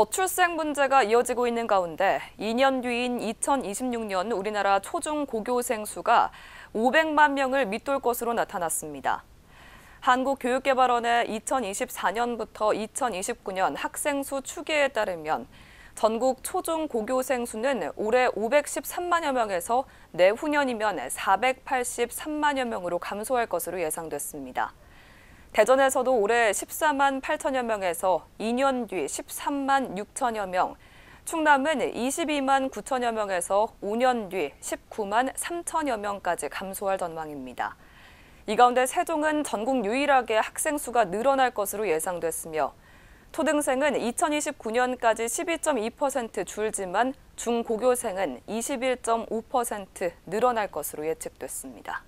저출생 문제가 이어지고 있는 가운데 2년 뒤인 2026년 우리나라 초중 고교생 수가 500만 명을 밑돌 것으로 나타났습니다. 한국교육개발원의 2024년부터 2029년 학생 수 추계에 따르면 전국 초중 고교생 수는 올해 513만여 명에서 내후년이면 483만여 명으로 감소할 것으로 예상됐습니다. 대전에서도 올해 14만 8천여 명에서 2년 뒤 13만 6천여 명, 충남은 22만 9천여 명에서 5년 뒤 19만 3천여 명까지 감소할 전망입니다. 이 가운데 세종은 전국 유일하게 학생 수가 늘어날 것으로 예상됐으며 초등생은 2029년까지 12.2% 줄지만 중고교생은 21.5% 늘어날 것으로 예측됐습니다.